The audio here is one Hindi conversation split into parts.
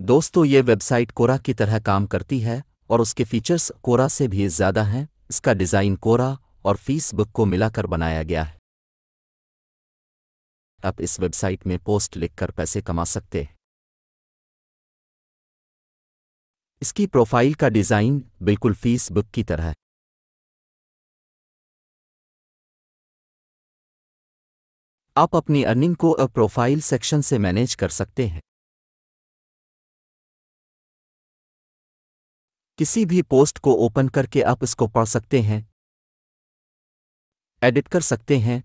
दोस्तों ये वेबसाइट कोरा की तरह काम करती है और उसके फीचर्स कोरा से भी ज़्यादा हैं इसका डिज़ाइन कोरा और फेसबुक को मिलाकर बनाया गया है आप इस वेबसाइट में पोस्ट लिखकर पैसे कमा सकते हैं इसकी प्रोफाइल का डिज़ाइन बिल्कुल फेसबुक की तरह है आप अपनी अर्निंग को अ प्रोफाइल सेक्शन से मैनेज कर सकते हैं किसी भी पोस्ट को ओपन करके आप इसको पढ़ सकते हैं एडिट कर सकते हैं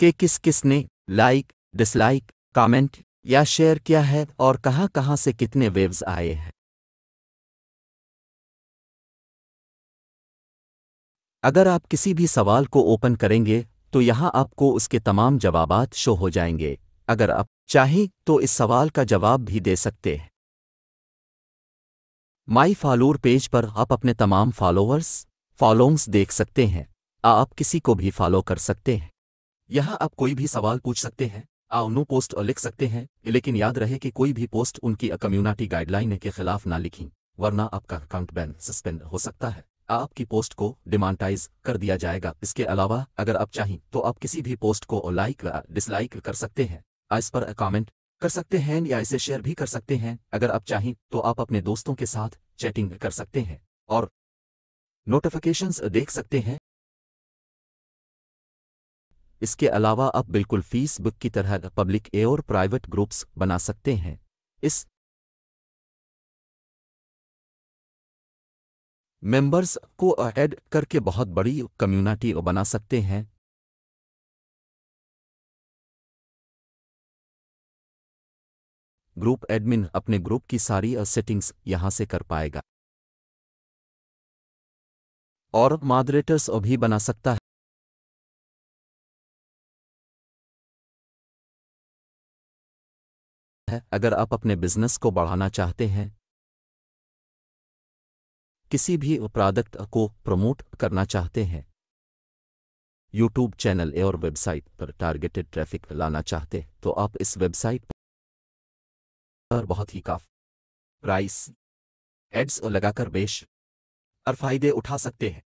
कि किस किस ने लाइक डिसलाइक कमेंट या शेयर किया है और कहां कहां से कितने वेव्स आए हैं अगर आप किसी भी सवाल को ओपन करेंगे तो यहां आपको उसके तमाम जवाबात शो हो जाएंगे अगर आप चाहें तो इस सवाल का जवाब भी दे सकते हैं माई फॉलोअर पेज पर आप अपने तमाम फॉलोअर्स फॉलोंग्स देख सकते हैं आप किसी को भी फॉलो कर सकते हैं यहाँ आप कोई भी सवाल पूछ सकते हैं उन्हों पोस्ट लिख सकते हैं लेकिन याद रहे कि कोई भी पोस्ट उनकी कम्युनिटी गाइडलाइन के खिलाफ ना लिखी वरना आपका अकाउंट बैन सस्पेंड हो सकता है आपकी पोस्ट को डिमांटाइज कर दिया जाएगा इसके अलावा अगर आप चाहें तो आप किसी भी पोस्ट को लाइक डिसलाइक कर सकते हैं इस पर कमेंट कर सकते हैं या इसे शेयर भी कर सकते हैं अगर आप चाहें तो आप अपने दोस्तों के साथ चैटिंग कर सकते हैं और नोटिफिकेशंस देख सकते हैं इसके अलावा आप बिल्कुल फेसबुक की तरह पब्लिक ए और प्राइवेट ग्रुप्स बना सकते हैं इस मेंबर्स को ऐड करके बहुत बड़ी कम्युनिटी बना सकते हैं ग्रुप एडमिन अपने ग्रुप की सारी सेटिंग्स यहां से कर पाएगा और मॉडरेटर्स भी बना सकता है अगर आप अपने बिजनेस को बढ़ाना चाहते हैं किसी भी प्रोडक्ट को प्रमोट करना चाहते हैं यूट्यूब चैनल और वेबसाइट पर टारगेटेड ट्रैफिक लाना चाहते हैं तो आप इस वेबसाइट और बहुत ही काफ प्राइस एड्स लगाकर बेश और फायदे उठा सकते हैं